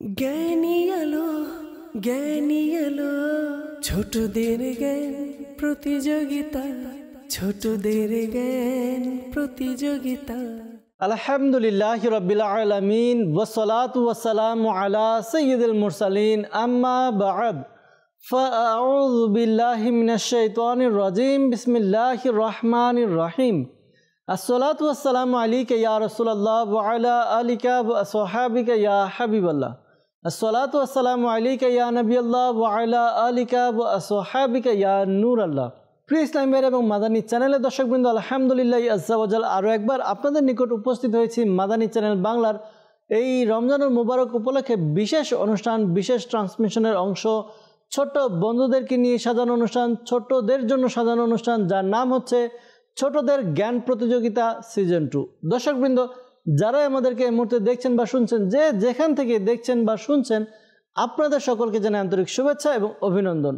ছোটদের ছোটদের জ্ঞান জ্ঞান প্রতিযোগিতা প্রতিযোগিতা الحمد اللہ ربی المین و سلاۃ وسلام علیہ سید المرسلین من فلب الہمنطرضیم بسم اللہ الرحمٰن الرحیم والسلام وسلام علیہ رسول اللہ علی صحب یا حبیب اللہ আল্লাহ আলিকা ইয়া আল্লাহ এবং চ্যানেলের একবার আপনাদের নিকট উপস্থিত হয়েছি চ্যানেল বাংলার এই রমজানুল মুবারক উপলক্ষে বিশেষ অনুষ্ঠান বিশেষ ট্রান্সমিশনের অংশ ছোট বন্ধুদেরকে নিয়ে সাজানো অনুষ্ঠান ছোটদের জন্য সাজানো অনুষ্ঠান যার নাম হচ্ছে ছোটদের জ্ঞান প্রতিযোগিতা সিজন টু দর্শকবৃন্দ যারাই আমাদেরকে এই মুহূর্তে দেখছেন বা শুনছেন যে যেখান থেকে দেখছেন বা শুনছেন আপনাদের সকলকে যেন আন্তরিক শুভেচ্ছা এবং অভিনন্দন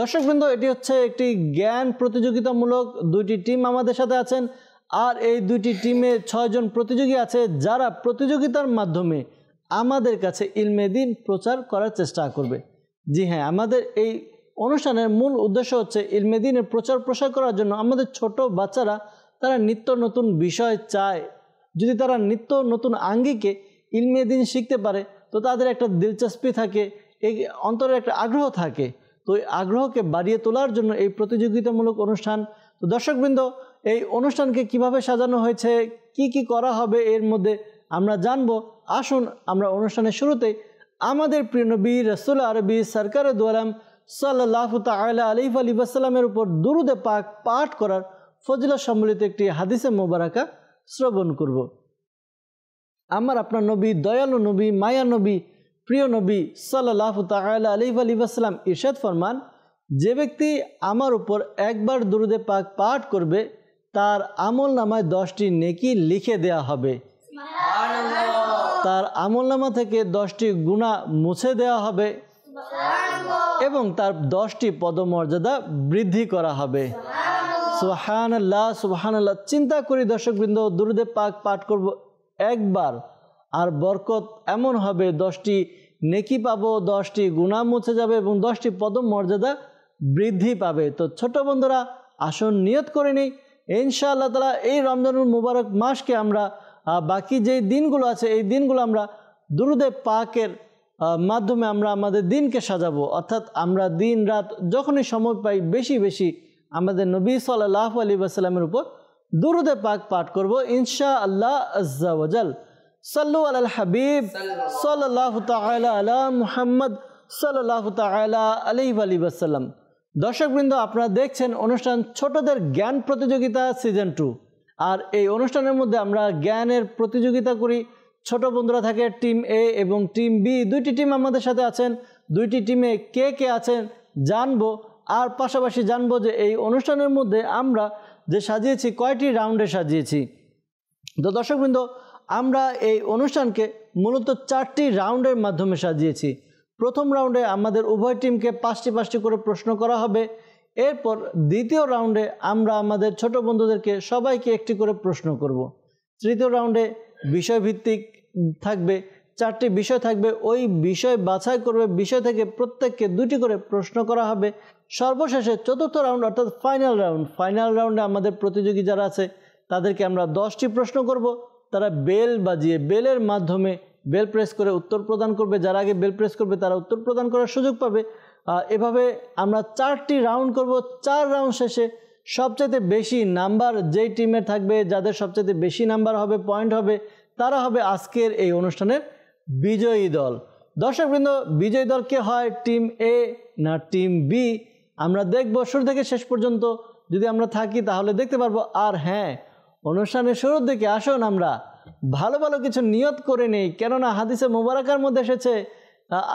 দর্শকবৃন্দ এটি হচ্ছে একটি জ্ঞান প্রতিযোগিতামূলক দুইটি টিম আমাদের সাথে আছেন আর এই দুইটি টিমে ছয়জন প্রতিযোগী আছে যারা প্রতিযোগিতার মাধ্যমে আমাদের কাছে ইলমে দিন প্রচার করার চেষ্টা করবে জি হ্যাঁ আমাদের এই অনুষ্ঠানের মূল উদ্দেশ্য হচ্ছে ইলমে দিনের প্রচার প্রসার করার জন্য আমাদের ছোট বাচ্চারা তারা নিত্য নতুন বিষয় চায় যদি তারা নিত্য নতুন আঙ্গিকে ইলমে দিন শিখতে পারে তো তাদের একটা দিলচস্পি থাকে এই অন্তরের একটা আগ্রহ থাকে তো এই আগ্রহকে বাড়িয়ে তোলার জন্য এই প্রতিযোগিতামূলক অনুষ্ঠান তো দর্শকবৃন্দ এই অনুষ্ঠানকে কিভাবে সাজানো হয়েছে কি কি করা হবে এর মধ্যে আমরা জানব আসুন আমরা অনুষ্ঠানের শুরুতে আমাদের প্রিয় নবী রসুল আরবি সরকার দুয়ালাম সাল্লাহ তালা আলিফ আলী উপর দুরুদে পাক পাঠ করার ফজিলা সম্বলিত একটি হাদিসে মোবারকা শ্রবণ করব। আমার আপনার নবী দয়ালু নবী মায়া নবী প্রিয় নবী সাল্লাহ তাল আলিফ আলী আসসালাম ইরশাদ ফরমান যে ব্যক্তি আমার উপর একবার দুরুদে পাক পাঠ করবে তার আমল নামায় দশটি নেকি লিখে দেয়া হবে তার আমল নামা থেকে দশটি গুণা মুছে দেয়া হবে এবং তার দশটি পদমর্যাদা বৃদ্ধি করা হবে সুহান আল্লাহ সুহান চিন্তা করি দর্শক বৃন্দ দুরুদেব পাক পাঠ করব একবার আর বরকত এমন হবে দশটি নেকি পাবো দশটি গুণা মুছে যাবে এবং দশটি পদম মর্যাদা বৃদ্ধি পাবে তো ছোট বন্ধুরা আসন নিয়ত করে নিই ইনশাআল্লাহ তালা এই রমজানুল মুবারক মাসকে আমরা বাকি যেই দিনগুলো আছে এই দিনগুলো আমরা দুরুদে পাকের মাধ্যমে আমরা আমাদের দিনকে সাজাবো অর্থাৎ আমরা দিন রাত যখনই সময় পাই বেশি বেশি আমাদের নবী সাল্লাহ আলী আসসালামের উপর দুরুদে পাক পাঠ করবো ইনশা আল্লাহ আজাল সাল্লু আল হাবিব সাল্লাহ তালা মুহাম্মদ সাল্লাহ তালা আলি আলী আসাল্লাম দর্শকবৃন্দ আপনারা দেখছেন অনুষ্ঠান ছোটদের জ্ঞান প্রতিযোগিতা সিজন টু আর এই অনুষ্ঠানের মধ্যে আমরা জ্ঞানের প্রতিযোগিতা করি ছোট বন্ধুরা থাকে টিম এ এবং টিম বি দুইটি টিম আমাদের সাথে আছেন দুইটি টিমে কে কে আছেন জানবো আর পাশাপাশি জানবো যে এই অনুষ্ঠানের মধ্যে আমরা যে সাজিয়েছি কয়টি রাউন্ডে সাজিয়েছি তো দর্শকবৃন্দ আমরা এই অনুষ্ঠানকে মূলত চারটি রাউন্ডের মাধ্যমে সাজিয়েছি প্রথম রাউন্ডে আমাদের উভয় টিমকে পাঁচটি পাঁচটি করে প্রশ্ন করা হবে এরপর দ্বিতীয় রাউন্ডে আমরা আমাদের ছোট বন্ধুদেরকে সবাইকে একটি করে প্রশ্ন করব। তৃতীয় রাউন্ডে বিষয়ভিত্তিক থাকবে চারটি বিষয় থাকবে ওই বিষয় বাছাই করবে বিষয় থেকে প্রত্যেককে দুটি করে প্রশ্ন করা হবে সর্বশেষে চতুর্থ রাউন্ড অর্থাৎ ফাইনাল রাউন্ড ফাইনাল রাউন্ডে আমাদের প্রতিযোগী যারা আছে তাদেরকে আমরা দশটি প্রশ্ন করব তারা বেল বাজিয়ে বেলের মাধ্যমে বেল প্রেস করে উত্তর প্রদান করবে যারা আগে বেল প্রেস করবে তারা উত্তর প্রদান করার সুযোগ পাবে এভাবে আমরা চারটি রাউন্ড করব চার রাউন্ড শেষে সবচেয়ে বেশি নাম্বার যেই টিমে থাকবে যাদের সবচেয়ে বেশি নাম্বার হবে পয়েন্ট হবে তারা হবে আজকের এই অনুষ্ঠানের বিজয়ী দল দর্শকবৃন্দ বিজয়ী দল কে হয় টিম এ না টিম বি আমরা দেখব শুরু থেকে শেষ পর্যন্ত যদি আমরা থাকি তাহলে দেখতে পারবো আর হ্যাঁ অনুষ্ঠানের শুরুর দিকে আসুন আমরা ভালো ভালো কিছু নিয়ত করে নেই কেননা হাদিসে মুবারাকার মধ্যে এসেছে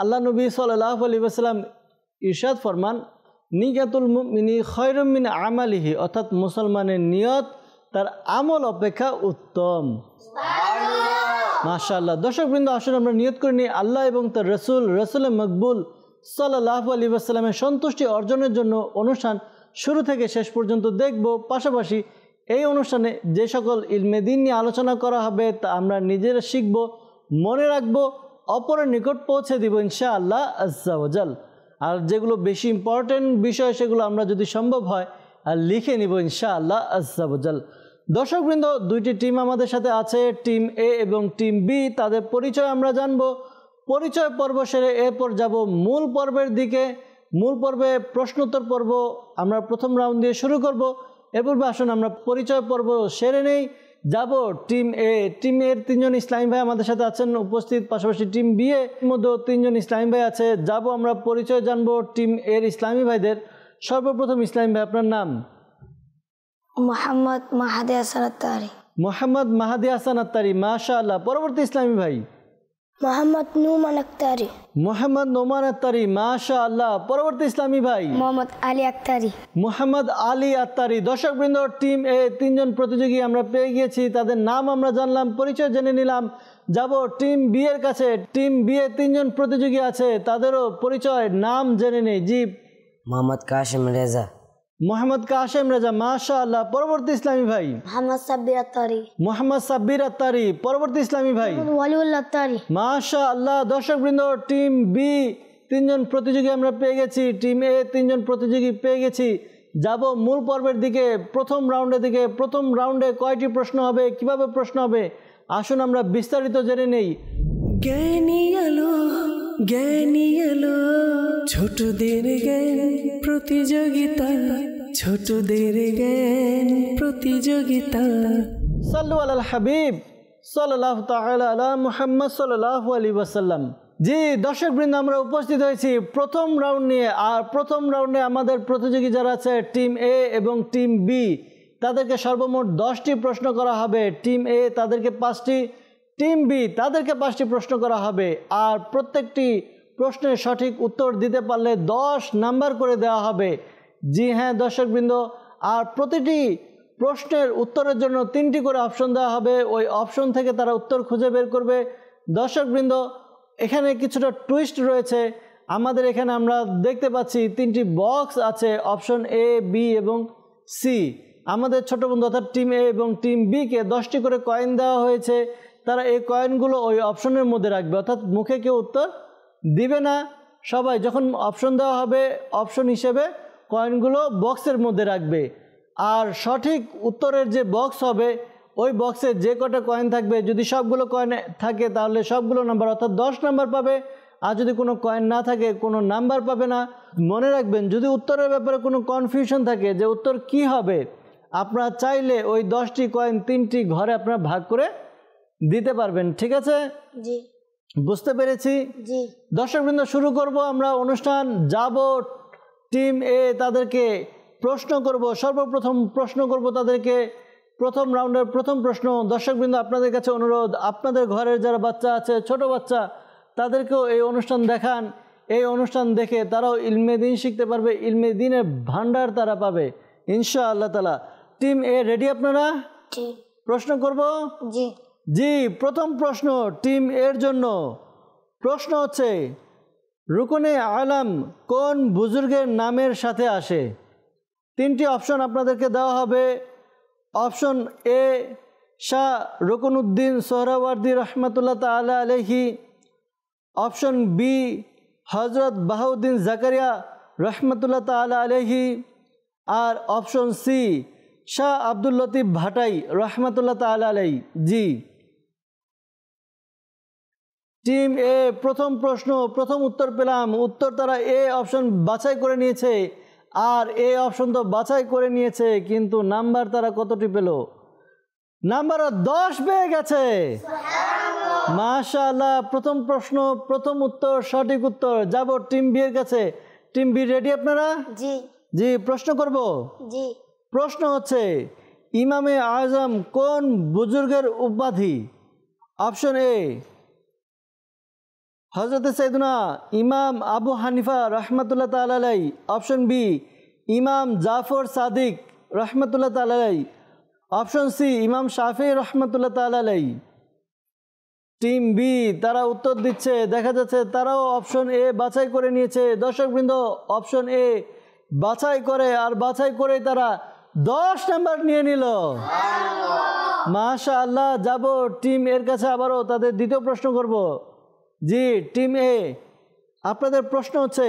আল্লাহ নবী সাল্লাহ আলী আসসালাম ইরশাদ ফরমান নিগাতুল মিনি খয়রমিন আমালিহি অর্থাৎ মুসলমানের নিয়ত তার আমল অপেক্ষা উত্তম মাশাল্লাহ দর্শকবৃন্দ আসলে আমরা নিয়ত করে নিই আল্লাহ এবং তার রসুল রসুল মকবুল সাল্লাহ আলী আসসালামের সন্তুষ্টি অর্জনের জন্য অনুষ্ঠান শুরু থেকে শেষ পর্যন্ত দেখব পাশাপাশি এই অনুষ্ঠানে যে সকল ইলমেদিন নিয়ে আলোচনা করা হবে তা আমরা নিজেরা শিখব মনে রাখব অপরের নিকট পৌঁছে দিব ইনশাআল্লাহ আজ্জাওজাল আর যেগুলো বেশি ইম্পর্টেন্ট বিষয় সেগুলো আমরা যদি সম্ভব হয় আর লিখে নিব ইনশাআল্লাহ আজ্জাওজাল দর্শকবৃন্দ দুইটি টিম আমাদের সাথে আছে টিম এ এবং টিম বি তাদের পরিচয় আমরা জানবো পরিচয় পর্ব সেরে এরপর যাব মূল পর্বের দিকে মূল পর্বে প্রশ্নোত্তর পর্ব আমরা প্রথম রাউন্ড দিয়ে শুরু করব এরপর আসুন আমরা পরিচয় পর্ব সেরে নেই যাব টিম এ টিম এর তিনজন ইসলাম ভাই আমাদের সাথে আছেন উপস্থিত পাশাপাশি টিম বি এর মধ্যেও তিনজন ইসলাম ভাই আছে যাব আমরা পরিচয় জানবো টিম এর ইসলামী ভাইদের সর্বপ্রথম ইসলাম ভাই আপনার নাম মোহাম্মদ মাহাদি হাসান আত্তারি মোহাম্মদ মাহাদি হাসান আত্তারি মাশা পরবর্তী ইসলামী ভাই মোহাম্মদ নুমান আক্তারি মোহাম্মদ নোমান আত্তারি মাশা আল্লাহ পরবর্তী ইসলামী ভাই মোহাম্মদ আলী আক্তারি মোহাম্মদ আলী আক্তারি দর্শক বৃন্দ টিম এ তিনজন প্রতিযোগী আমরা পেয়ে গিয়েছি তাদের নাম আমরা জানলাম পরিচয় জেনে নিলাম যাব টিম বি এর কাছে টিম বি এ তিনজন প্রতিযোগী আছে তাদেরও পরিচয় নাম জেনে নেই জি মোহাম্মদ কাশিম রেজা মোহাম্মদ কাশেম রাজা মাশা আল্লাহ পরবর্তী ইসলামী ভাই মোহাম্মদ সাব্বির আতারি সাব্বির পরবর্তী ইসলামী ভাই মাশা আল্লাহ দর্শকবৃন্দ টিম বি তিনজন প্রতিযোগী আমরা পেয়ে গেছি টিম এ তিনজন প্রতিযোগী পেয়ে গেছি যাব মূল পর্বের দিকে প্রথম রাউন্ডের দিকে প্রথম রাউন্ডে কয়টি প্রশ্ন হবে কিভাবে প্রশ্ন হবে আসুন আমরা বিস্তারিত জেনে নেই জ্ঞানী আলো জ্ঞানী এলো ছোটদের জ্ঞান প্রতিযোগিতা ছোটদের জ্ঞান প্রতিযোগিতা সাল্লু আলাল হাবিব সাল্লাহ তালা মুহাম্মদ সাল্লাল্লাহু আলাইহি ওয়াসাল্লাম জি বৃন্দ আমরা উপস্থিত হয়েছি প্রথম রাউন্ড নিয়ে আর প্রথম রাউন্ডে আমাদের প্রতিযোগী যারা আছে টিম এ এবং টিম বি তাদেরকে সর্বমোট দশটি প্রশ্ন করা হবে টিম এ তাদেরকে পাঁচটি টিম বি তাদেরকে পাঁচটি প্রশ্ন করা হবে আর প্রত্যেকটি প্রশ্নের সঠিক উত্তর দিতে পারলে দশ নাম্বার করে দেওয়া হবে জি হ্যাঁ দর্শকবৃন্দ আর প্রতিটি প্রশ্নের উত্তরের জন্য তিনটি করে অপশন দেওয়া হবে ওই অপশন থেকে তারা উত্তর খুঁজে বের করবে দর্শকবৃন্দ এখানে কিছুটা টুইস্ট রয়েছে আমাদের এখানে আমরা দেখতে পাচ্ছি তিনটি বক্স আছে অপশন এ বি এবং সি আমাদের ছোট বন্ধু অর্থাৎ টিম এ এবং টিম বিকে দশটি করে কয়েন দেওয়া হয়েছে তারা এই কয়েনগুলো ওই অপশনের মধ্যে রাখবে অর্থাৎ মুখে কেউ উত্তর দিবে না সবাই যখন অপশন দেওয়া হবে অপশন হিসেবে কয়েনগুলো বক্সের মধ্যে রাখবে আর সঠিক উত্তরের যে বক্স হবে ওই বক্সে যে কটা কয়েন থাকবে যদি সবগুলো কয়েন থাকে তাহলে সবগুলো নাম্বার অর্থাৎ দশ নাম্বার পাবে আর যদি কোনো কয়েন না থাকে কোনো নাম্বার পাবে না মনে রাখবেন যদি উত্তরের ব্যাপারে কোনো কনফিউশন থাকে যে উত্তর কি হবে আপনারা চাইলে ওই দশটি কয়েন তিনটি ঘরে আপনারা ভাগ করে দিতে পারবেন ঠিক আছে বুঝতে পেরেছি দর্শকবৃন্দ শুরু করব আমরা অনুষ্ঠান যাব টিম এ তাদেরকে প্রশ্ন করব সর্বপ্রথম প্রশ্ন করব তাদেরকে প্রথম রাউন্ডের প্রথম প্রশ্ন দর্শকবৃন্দ আপনাদের কাছে অনুরোধ আপনাদের ঘরের যারা বাচ্চা আছে ছোট বাচ্চা তাদেরকেও এই অনুষ্ঠান দেখান এই অনুষ্ঠান দেখে তারাও ইলমে দিন শিখতে পারবে ইলমে দিনের ভান্ডার তারা পাবে ইনশা আল্লাহ তালা টিম এ রেডি আপনারা প্রশ্ন করবো জি জি প্রথম প্রশ্ন টিম এর জন্য প্রশ্ন হচ্ছে রুকনে আলাম কোন বুজুর্গের নামের সাথে আসে তিনটি অপশন আপনাদেরকে দেওয়া হবে অপশন এ শাহ রুকনুদ্দিন সোহরাওয়ার্দি রহমতুল্লাহ তালা আলহি অপশন বি হজরত বাহাউদ্দিন জাকারিয়া রহমতুল্লাহ তালা আলহি আর অপশন সি শাহ আব্দুল লতিফ ভাটাই রহমতুল্লাহ তালা আলহি জি টিম এ প্রথম প্রশ্ন প্রথম উত্তর পেলাম উত্তর তারা এ অপশন বাছাই করে নিয়েছে আর এ অপশন তো বাছাই করে নিয়েছে কিন্তু নাম্বার তারা কতটি পেল নাম্বার দশ পেয়ে গেছে মাশাল্লাহ প্রথম প্রশ্ন প্রথম উত্তর সঠিক উত্তর যাব টিম বি এর কাছে টিম বি রেডি আপনারা জি জি প্রশ্ন করব জি প্রশ্ন হচ্ছে ইমামে আজম কোন বুজুর্গের উপাধি অপশন এ হজরত সাইদুনা ইমাম আবু হানিফা রহমতুল্লাহ তালাই অপশন বি ইমাম জাফর সাদিক রহমতুল্লাহ তালাই অপশন সি ইমাম শাফি রহমতুল্লাহ তালাই টিম বি তারা উত্তর দিচ্ছে দেখা যাচ্ছে তারাও অপশন এ বাছাই করে নিয়েছে দর্শকবৃন্দ অপশন এ বাছাই করে আর বাছাই করে তারা দশ নাম্বার নিয়ে নিল মাশা আল্লাহ যাব টিম এর কাছে আবারও তাদের দ্বিতীয় প্রশ্ন করব জি টিম এ আপনাদের প্রশ্ন হচ্ছে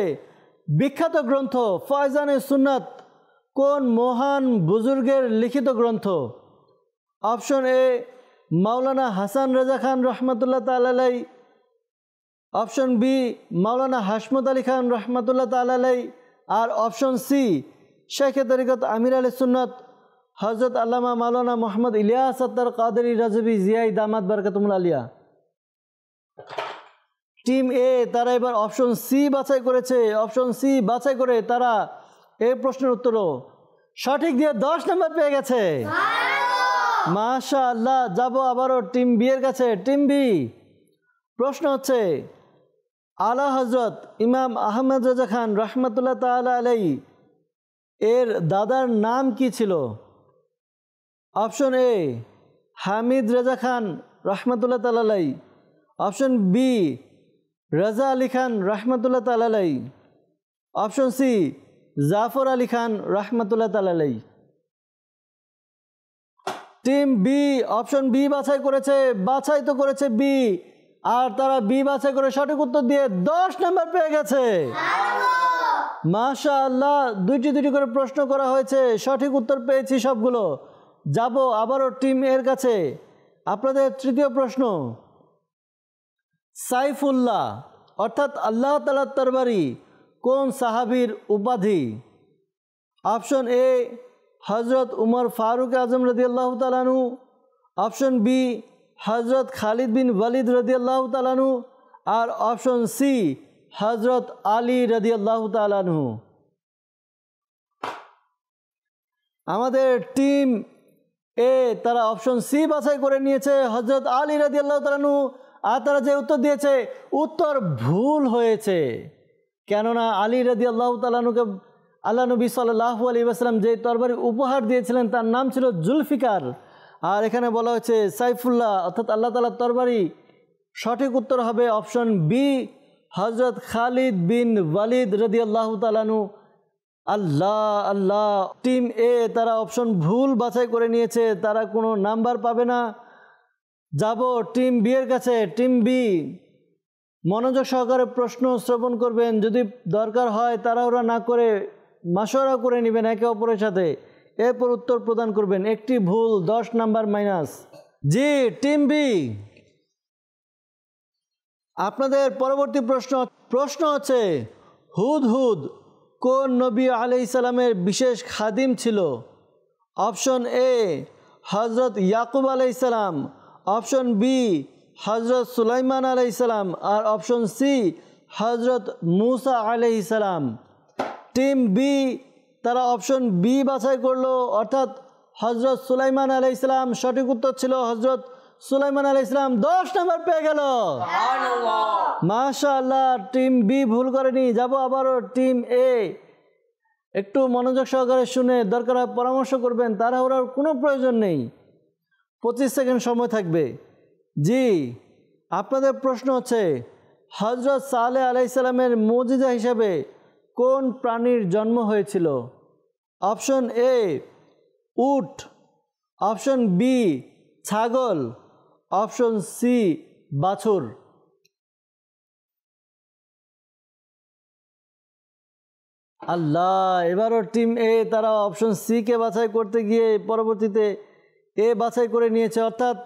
বিখ্যাত গ্রন্থ ফয়জানে সুনাত কোন মহান বুজুর্গের লিখিত গ্রন্থ অপশন এ মাওলানা হাসান রাজা খান রহমতুল্লাহ তালাই অপশন বি মাওলানা হাসমত আলী খান রহমতুল্লাহ তালাই আর অপশন সি শেখে তরিকত আমির আলী সুন্নত হজরত আল্লামা মাওলানা মোহাম্মদ ইলিয়াস আত্মার কাদের রাজবি জিয়াই দামাত বারকাতুল আলিয়া টিম এ তারা এবার অপশন সি বাছাই করেছে অপশন সি বাছাই করে তারা এই প্রশ্নের উত্তরও সঠিক দিয়ে দশ নম্বর পেয়ে গেছে মাশা আল্লাহ যাবো আবারও টিম বি এর কাছে টিম বি প্রশ্ন হচ্ছে আলা হজরত ইমাম আহমদ রাজা খান রহমতুল্লাহ তালা আলাই এর দাদার নাম কি ছিল অপশন এ হামিদ রাজা খান রহমতুল্লাহ তালাই অপশন বি রাজা আলী খান রাহমাতুল্লাহ তালালাই অপশন সি জাফর আলী খান রাহমাতুল্লাহ তালালাই টিম বি অপশন বি বাছাই করেছে বাছাই তো করেছে বি আর তারা বি বাছাই করে সঠিক উত্তর দিয়ে দশ নাম্বার পেয়ে গেছে মাশা আল্লাহ দুইটি দুটি করে প্রশ্ন করা হয়েছে সঠিক উত্তর পেয়েছি সবগুলো যাব আবারও টিম এর কাছে আপনাদের তৃতীয় প্রশ্ন সাইফুল্লাহ অর্থাৎ আল্লাহ তালার তরবারি কোন সাহাবির উপাধি অপশন এ হজরত উমর ফারুক আজম রদি আল্লাহ তালানু অপশন বি হজরত খালিদ বিন ওয়ালিদ রদি আল্লাহ তালানু আর অপশন সি হজরত আলী রদি আল্লাহ তালানু আমাদের টিম এ তারা অপশন সি বাছাই করে নিয়েছে হজরত আলী রদি আল্লাহ তালানু আর তারা যে উত্তর দিয়েছে উত্তর ভুল হয়েছে কেননা আলী রাদি আল্লাহ তালানুকে আল্লাহ নবী সাল্লাহু আলী আসলাম যে তরবারি উপহার দিয়েছিলেন তার নাম ছিল জুলফিকার আর এখানে বলা হয়েছে সাইফুল্লাহ অর্থাৎ আল্লাহ তালার তরবারি সঠিক উত্তর হবে অপশন বি হজরত খালিদ বিন ওয়ালিদ রদি আল্লাহ তালানু আল্লাহ আল্লাহ টিম এ তারা অপশন ভুল বাছাই করে নিয়েছে তারা কোনো নাম্বার পাবে না যাব টিম বি এর কাছে টিম বি মনোযোগ সহকারে প্রশ্ন শ্রবণ করবেন যদি দরকার হয় তারা ওরা না করে মাসোরা করে নেবেন একে অপরের সাথে এরপর উত্তর প্রদান করবেন একটি ভুল দশ নাম্বার মাইনাস জি টিম বি আপনাদের পরবর্তী প্রশ্ন প্রশ্ন হচ্ছে হুদ হুদ কোন নবী আলি ইসালামের বিশেষ খাদিম ছিল অপশন এ হজরত ইয়াকুব আলাইসালাম অপশন বি হজরত সুলাইমান আলাইসালাম আর অপশন সি হজরত মুসা আলাইসালাম টিম বি তারা অপশন বি বাছাই করলো অর্থাৎ হজরত সুলাইমান আলাইসালাম সঠিক উত্তর ছিল হজরত সুলাইমান আলাই ইসলাম দশ নম্বর পেয়ে গেল মাশা আল্লাহ টিম বি ভুল করেনি যাব আবারও টিম এ একটু মনোযোগ সহকারে শুনে দরকার পরামর্শ করবেন তারা ওরা কোনো প্রয়োজন নেই পঁচিশ সেকেন্ড সময় থাকবে জি আপনাদের প্রশ্ন হচ্ছে হজরত সালে আলাইসালামের মজিদা হিসাবে কোন প্রাণীর জন্ম হয়েছিল অপশন এ উট অপশন বি ছাগল অপশন সি বাছুর আল্লাহ এবারও টিম এ তারা অপশন সিকে বাছাই করতে গিয়ে পরবর্তীতে এ বাছাই করে নিয়েছে অর্থাৎ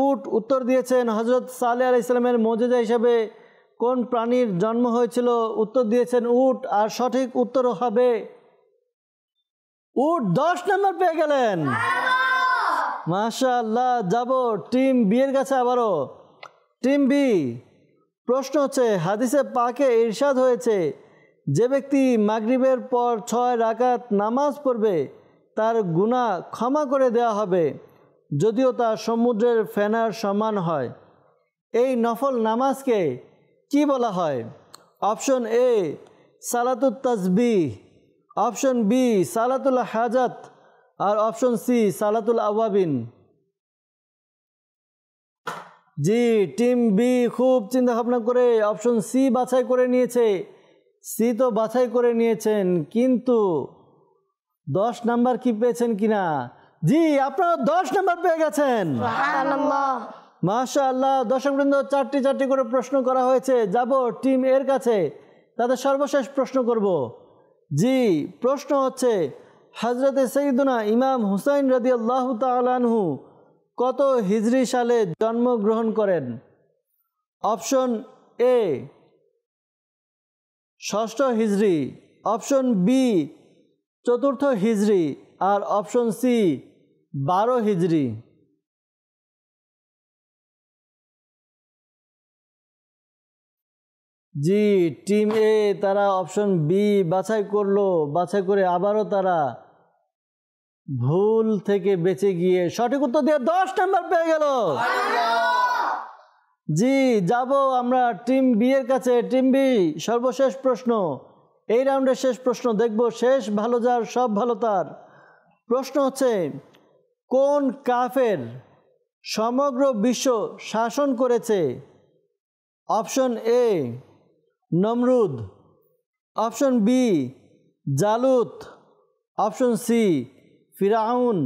উট উত্তর দিয়েছেন হজরত সালে আলি ইসলামের মজুদা হিসাবে কোন প্রাণীর জন্ম হয়েছিল উত্তর দিয়েছেন উট আর সঠিক উত্তর হবে উট দশ নম্বর পেয়ে গেলেন মাশা আল্লাহ যাব টিম বিয়ের কাছে আবারও টিম বি প্রশ্ন হচ্ছে হাদিসে পাকে ইরশাদ হয়েছে যে ব্যক্তি মাগরিবের পর ছয় রাকাত নামাজ পড়বে তার গুণা ক্ষমা করে দেয়া হবে যদিও তা সমুদ্রের ফেনার সমান হয় এই নফল নামাজকে কি বলা হয় অপশন এ সালাতুল তাজবি অপশন বি সালাতুল হাজাত আর অপশন সি সালাতুল আওয়াবিন জি টিম বি খুব চিন্তা ভাবনা করে অপশন সি বাছাই করে নিয়েছে সি তো বাছাই করে নিয়েছেন কিন্তু দশ নাম্বার কি পেয়েছেন কিনা জি আপনারা দশ নাম্বার পেয়ে গেছেন মাসা আল্লাহ দর্শকবৃন্দ চারটি চারটি করে প্রশ্ন করা হয়েছে যাব টিম এর কাছে তাদের সর্বশেষ প্রশ্ন করব জি প্রশ্ন হচ্ছে হজরত সঈদুনা ইমাম হুসাইন রাজি আল্লাহ তালানহু কত হিজরি সালে জন্মগ্রহণ করেন অপশন এ ষষ্ঠ হিজরি অপশন বি চতুর্থ হিজড়ি আর অপশন সি বারো হিজড়ি জি টিম এ তারা অপশন বি বাছাই করলো বাছাই করে আবারও তারা ভুল থেকে বেঁচে গিয়ে সঠিক উত্তর দিয়ে দশ নাম্বার পেয়ে গেল জি যাব আমরা টিম বি এর কাছে টিম বি সর্বশেষ প্রশ্ন এই রাউন্ডের শেষ প্রশ্ন দেখব শেষ ভালো যার সব ভালো তার প্রশ্ন হচ্ছে কোন কাফের সমগ্র বিশ্ব শাসন করেছে option A Nimrod option B Jalut option C Firaun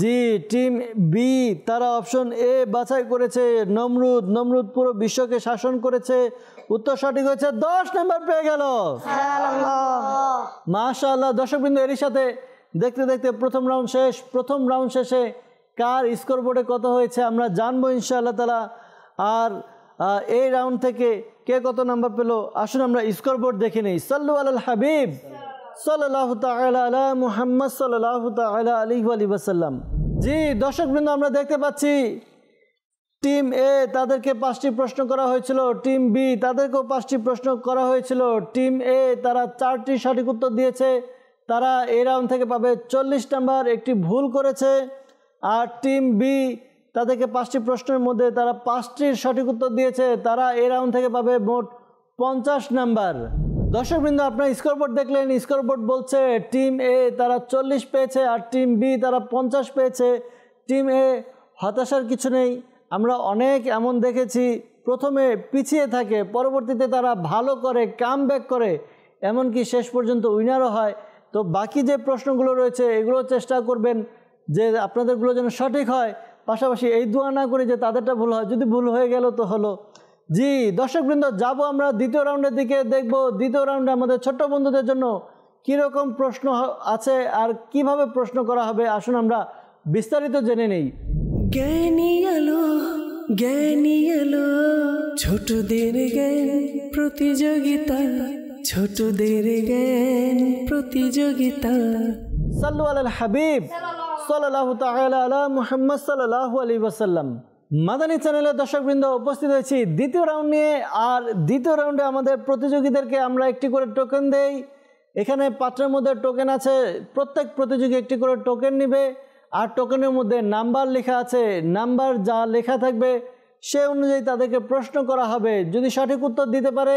জি টিম বি তারা অপশন এ বাছাই করেছে নমরুদ নমরুদ পুরো বিশ্বকে শাসন করেছে উত্তর সঠিক হয়েছে দশ নম্বর পেয়ে গেল মাশাল্লাহ দর্শকবৃন্দ এরই সাথে দেখতে দেখতে প্রথম রাউন্ড শেষ প্রথম রাউন্ড শেষে কার স্কোর বোর্ডে কত হয়েছে আমরা জানবো ইনশাআল্লাহ তালা আর এই রাউন্ড থেকে কে কত নাম্বার পেল আসুন আমরা স্কোর বোর্ড দেখে নিই সাল্লু আল হাবিব সাল্লাহ তালা মুহাম্মদ সাল্লাহ তালা আলী আলী ওয়াসাল্লাম জি দর্শকবৃন্দ আমরা দেখতে পাচ্ছি টিম এ তাদেরকে পাঁচটি প্রশ্ন করা হয়েছিল টিম বি তাদেরকেও পাঁচটি প্রশ্ন করা হয়েছিল টিম এ তারা চারটি সঠিক উত্তর দিয়েছে তারা এ রাউন্ড থেকে পাবে চল্লিশ নাম্বার একটি ভুল করেছে আর টিম বি তাদেরকে পাঁচটি প্রশ্নের মধ্যে তারা পাঁচটির সঠিক উত্তর দিয়েছে তারা এ রাউন্ড থেকে পাবে মোট পঞ্চাশ নাম্বার দর্শকবৃন্দ আপনার স্কোরবোর্ড দেখলেন স্কোরবোর্ড বলছে টিম এ তারা চল্লিশ পেয়েছে আর টিম বি তারা পঞ্চাশ পেয়েছে টিম এ হতাশার কিছু নেই আমরা অনেক এমন দেখেছি প্রথমে পিছিয়ে থাকে পরবর্তীতে তারা ভালো করে কাম করে এমনকি শেষ পর্যন্ত উইনারও হয় তো বাকি যে প্রশ্নগুলো রয়েছে এগুলো চেষ্টা করবেন যে আপনাদেরগুলো যেন সঠিক হয় পাশাপাশি এই দোয়া না করে যে তাদেরটা ভুল হয় যদি ভুল হয়ে গেল তো হলো জি দর্শকবৃন্দ যাব আমরা দ্বিতীয় রাউন্ডের দিকে দেখব দ্বিতীয় রাউন্ডে আমাদের ছোট্ট বন্ধুদের জন্য কীরকম প্রশ্ন আছে আর কিভাবে প্রশ্ন করা হবে আসুন আমরা বিস্তারিত জেনে নেই জ্ঞানী আলো জ্ঞানী আলো ছোটদের জ্ঞান প্রতিযোগিতা ছোটদের জ্ঞান প্রতিযোগিতা সাল্লু আল হাবিব সাল্লাহ তালা মুহাম্মদ সাল্লাল্লাহু আলী ওয়াসাল্লাম মাদানী চ্যানেলের দর্শকবৃন্দ উপস্থিত হয়েছি দ্বিতীয় রাউন্ড নিয়ে আর দ্বিতীয় রাউন্ডে আমাদের প্রতিযোগীদেরকে আমরা একটি করে টোকেন দেই এখানে পাত্রের মধ্যে টোকেন আছে প্রত্যেক প্রতিযোগী একটি করে টোকেন নেবে আর টোকেনের মধ্যে নাম্বার লেখা আছে নাম্বার যা লেখা থাকবে সে অনুযায়ী তাদেরকে প্রশ্ন করা হবে যদি সঠিক উত্তর দিতে পারে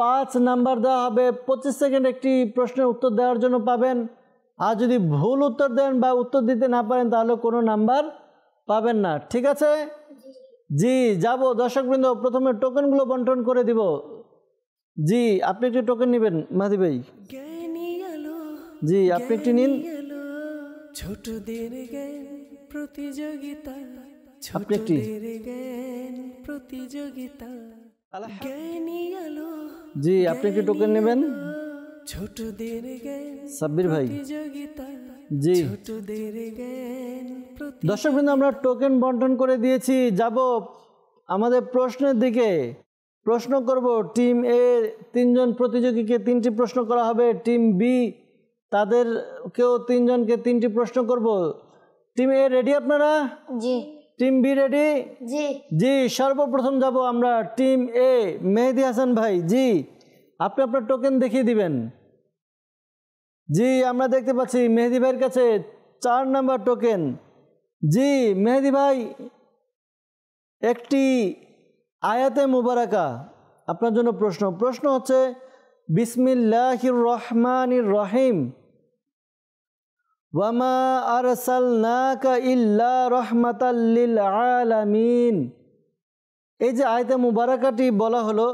পাঁচ নাম্বার দেওয়া হবে পঁচিশ সেকেন্ড একটি প্রশ্নের উত্তর দেওয়ার জন্য পাবেন আর যদি ভুল উত্তর দেন বা উত্তর দিতে না পারেন তাহলে কোনো নাম্বার পাবেন না ঠিক আছে জি যাব দর্শকবৃন্দ প্রথমে টোকেনগুলো বন্টন করে দিব জি আপনি একটি টোকেন নেবেন মাদি ভাই জি আপনি একটি নিন ছোটদের জ্ঞান প্রতিযোগিতা ছোটদের জ্ঞান প্রতিযোগিতা জ্ঞানী আলো জি আপনি কি টোকেন নেবেন ছোটদের জ্ঞান সাব্বির ভাই প্রতিযোগিতা জি ছোটদের জ্ঞান দর্শক বৃন্দ আমরা টোকেন বন্টন করে দিয়েছি যাব আমাদের প্রশ্নের দিকে প্রশ্ন করব টিম এ তিনজন প্রতিযোগীকে তিনটি প্রশ্ন করা হবে টিম বি তাদেরকেও তিনজনকে তিনটি প্রশ্ন করব টিম এ রেডি আপনারা জি টিম বি রেডি জি জি সর্বপ্রথম যাব আমরা টিম এ মেহেদি হাসান ভাই জি আপনি আপনার টোকেন দেখিয়ে দিবেন জি আমরা দেখতে পাচ্ছি মেহেদি ভাইয়ের কাছে চার নাম্বার টোকেন জি মেহেদি ভাই একটি আয়াতে মুবারাকা আপনার জন্য প্রশ্ন প্রশ্ন হচ্ছে বিসমিল্লাহ রহমান রহিম ওয়ামা আরসালনাকা ইল্লা রহমাতাল্লিল আলামিন এই যে আয়তে মুবারাকাটি বলা হলো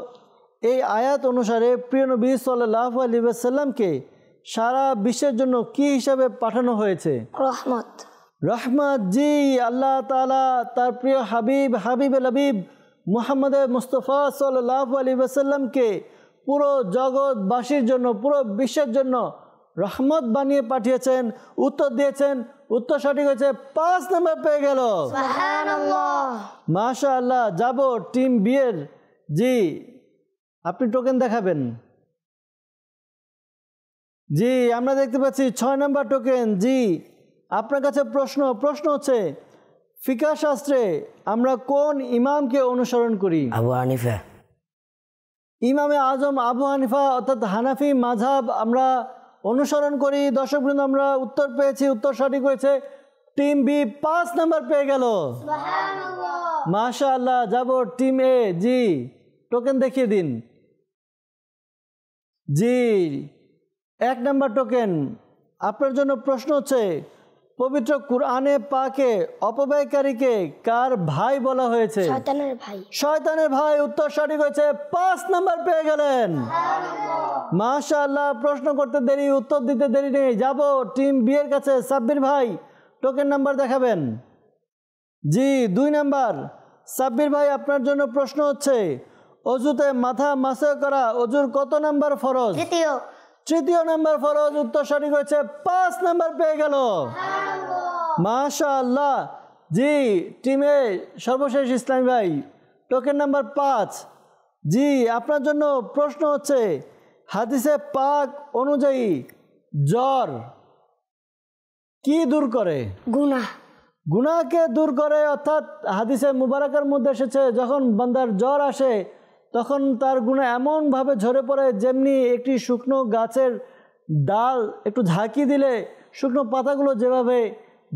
এই আয়াত অনুসারে প্রিয়নবী সাল্লাহ আলিবাসাল্লামকে সারা বিশ্বের জন্য কি হিসাবে পাঠানো হয়েছে রহমত রহমত জি আল্লাহ তালা তার প্রিয় হাবিব হাবিব হাবিব মোহাম্মদ মুস্তফা সাল্লাহ আলিবাসাল্লামকে পুরো জগৎবাসীর জন্য পুরো বিশ্বের জন্য রহমত বানিয়ে পাঠিয়েছেন উত্তর দিয়েছেন উত্তর সঠিক হয়েছে পাঁচ নম্বর পেয়ে গেল মাশা আল্লাহ যাব টিম বিয়ের জি আপনি টোকেন দেখাবেন জি আমরা দেখতে পাচ্ছি ছয় নম্বর টোকেন জি আপনার কাছে প্রশ্ন প্রশ্ন হচ্ছে ফিকা শাস্ত্রে আমরা কোন ইমামকে অনুসরণ করি আবু হানিফা ইমামে আজম আবু হানিফা অর্থাৎ হানাফি মাঝাব আমরা অনুসরণ করি বৃন্দ আমরা উত্তর পেয়েছি উত্তর সঠিক হয়েছে টিম বি পাঁচ নাম্বার পেয়ে গেল মাশা আল্লাহ যাব টিম এ জি টোকেন দেখিয়ে দিন জি এক নাম্বার টোকেন আপনার জন্য প্রশ্ন হচ্ছে পবিত্র কুরআনে পাকে অপব্যয়কারীকে কার ভাই বলা হয়েছে শয়তানের ভাই শয়তানের ভাই উত্তর সঠিক হয়েছে পাঁচ নাম্বার পেয়ে গেলেন মাশাআল্লাহ প্রশ্ন করতে দেরি উত্তর দিতে দেরি নেই যাব টিম বিয়ের কাছে সাব্বির ভাই টোকেন নাম্বার দেখাবেন জি দুই নাম্বার সাব্বির ভাই আপনার জন্য প্রশ্ন হচ্ছে অজুতে মাথা মাসে করা অজুর কত নাম্বার ফরজ তৃতীয় তৃতীয় নাম্বার ফরজ উত্তর সঠিক হয়েছে পাঁচ নাম্বার পেয়ে গেল মাশা আল্লাহ জি টিমে সর্বশেষ ইসলামী ভাই টোকেন নাম্বার পাঁচ জি আপনার জন্য প্রশ্ন হচ্ছে হাদিসে পাক অনুযায়ী জ্বর কি দূর করে গুনা গুনাকে দূর করে অর্থাৎ হাদিসে মুবারাকের মধ্যে এসেছে যখন বান্দার জ্বর আসে তখন তার গুণা এমনভাবে ঝরে পড়ে যেমনি একটি শুকনো গাছের ডাল একটু ঝাঁকি দিলে শুকনো পাতাগুলো যেভাবে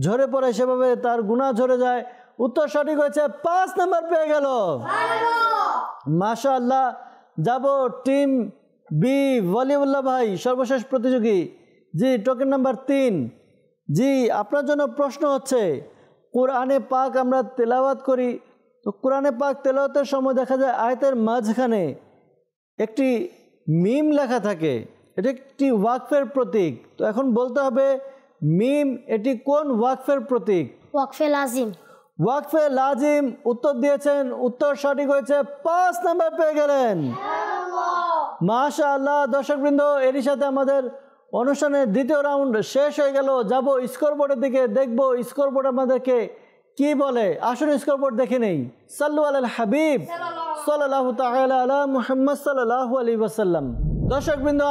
ঝরে পড়ে সেভাবে তার গুণা ঝরে যায় উত্তর সঠিক হয়েছে পাঁচ নাম্বার পেয়ে গেল মাশা আল্লাহ যাব টিম বি ওয়ালিউল্লাহ ভাই সর্বশেষ প্রতিযোগী জি টোকেন নাম্বার তিন জি আপনার জন্য প্রশ্ন হচ্ছে কোরআনে পাক আমরা তেলাওয়াত করি তো কোরআনে পাক তেলাওয়াতের সময় দেখা যায় আয়তের মাঝখানে একটি মিম লেখা থাকে এটি একটি ওয়াকফের প্রতীক তো এখন বলতে হবে মিম এটি কোন ওয়াকফের প্রতীক ওয়াকফে লাজিম ওয়াকফে লাজিম উত্তর দিয়েছেন উত্তর সঠিক হয়েছে পাঁচ নাম্বার পেয়ে গেলেন মাসা আল্লাহ দর্শকবৃন্দ এরই সাথে আমাদের অনুষ্ঠানের দ্বিতীয় রাউন্ড শেষ হয়ে গেল যাব বোর্ডের দিকে দেখব স্কোরবোর্ড আমাদেরকে কি বলে আসুন স্কোরবোর্ড দেখে নেই সাল্লু আল হাবিব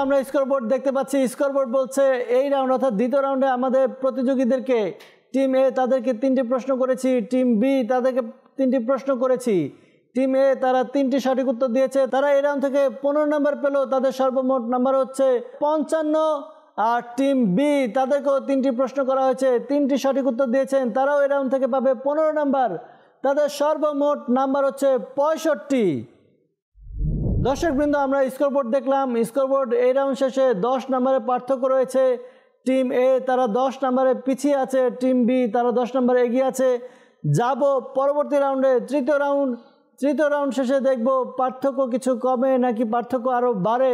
আমরা স্কোরবোর্ড দেখতে পাচ্ছি স্কোরবোর্ড বলছে এই রাউন্ড অর্থাৎ দ্বিতীয় রাউন্ডে আমাদের প্রতিযোগীদেরকে টিম এ তাদেরকে তিনটি প্রশ্ন করেছি টিম বি তাদেরকে তিনটি প্রশ্ন করেছি টিম এ তারা তিনটি সঠিক উত্তর দিয়েছে তারা এই রাউন্ড থেকে পনেরো নাম্বার পেল তাদের সর্বমোট নাম্বার হচ্ছে পঞ্চান্ন আর টিম বি তাদেরকেও তিনটি প্রশ্ন করা হয়েছে তিনটি সঠিক উত্তর দিয়েছেন তারাও এই রাউন্ড থেকে পাবে পনেরো নাম্বার তাদের সর্বমোট নাম্বার হচ্ছে পঁয়ষট্টি দর্শকবৃন্দ আমরা স্কোরবোর্ড দেখলাম স্কোরবোর্ড এই রাউন্ড শেষে দশ নাম্বারে পার্থক্য রয়েছে টিম এ তারা দশ নাম্বারে পিছিয়ে আছে টিম বি তারা দশ নাম্বারে এগিয়ে আছে যাব পরবর্তী রাউন্ডে তৃতীয় রাউন্ড তৃতীয় রাউন্ড শেষে দেখব পার্থক্য কিছু কমে নাকি পার্থক্য আরও বাড়ে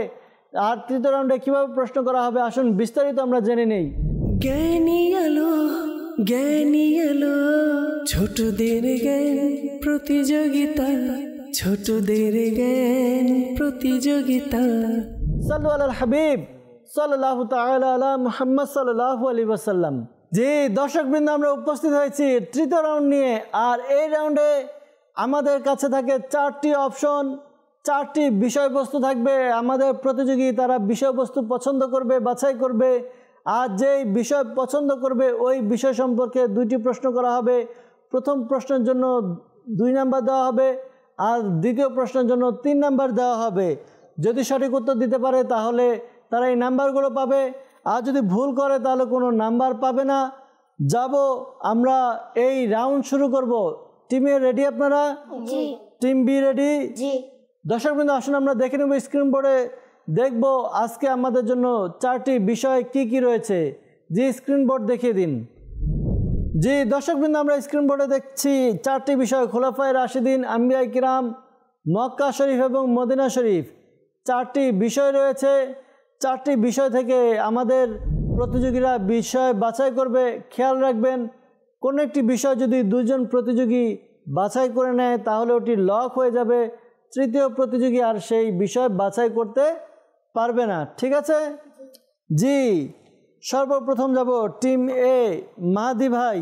আর তৃতীয় রাউন্ডে কীভাবে প্রশ্ন করা হবে আসুন বিস্তারিত আমরা জেনে নেই জ্ঞানী আলো জ্ঞানী আলো ছোটদের জ্ঞান প্রতিযোগিতা ছোটদের জ্ঞান প্রতিযোগিতা সাল্লু আল হাবিব সাল্লাহ তালা মোহাম্মদ সাল্লাহ আলী ওয়াসাল্লাম যে বৃন্দ আমরা উপস্থিত হয়েছি তৃতীয় রাউন্ড নিয়ে আর এই রাউন্ডে আমাদের কাছে থাকে চারটি অপশন চারটি বিষয়বস্তু থাকবে আমাদের প্রতিযোগী তারা বিষয়বস্তু পছন্দ করবে বাছাই করবে আর যেই বিষয় পছন্দ করবে ওই বিষয় সম্পর্কে দুইটি প্রশ্ন করা হবে প্রথম প্রশ্নের জন্য দুই নাম্বার দেওয়া হবে আর দ্বিতীয় প্রশ্নের জন্য তিন নাম্বার দেওয়া হবে যদি সঠিক উত্তর দিতে পারে তাহলে তারা এই নাম্বারগুলো পাবে আর যদি ভুল করে তাহলে কোনো নাম্বার পাবে না যাব আমরা এই রাউন্ড শুরু করব টিমে রেডি আপনারা টিম বি রেডি দর্শকবৃন্দ আসুন আমরা দেখে নেব স্ক্রিন বোর্ডে দেখব আজকে আমাদের জন্য চারটি বিষয় কি কি রয়েছে জি স্ক্রিন বোর্ড দেখিয়ে দিন জি দর্শকবৃন্দ আমরা স্ক্রিন বোর্ডে দেখছি চারটি বিষয় খোলাফায় রাশিদিন আম্বিয়া কিরাম মক্কা শরীফ এবং মদিনা শরীফ চারটি বিষয় রয়েছে চারটি বিষয় থেকে আমাদের প্রতিযোগীরা বিষয় বাছাই করবে খেয়াল রাখবেন কোনো একটি বিষয় যদি দুজন প্রতিযোগী বাছাই করে নেয় তাহলে ওটি লক হয়ে যাবে তৃতীয় প্রতিযোগী আর সেই বিষয় বাছাই করতে পারবে না ঠিক আছে জি সর্বপ্রথম যাব টিম এ মাহাদি ভাই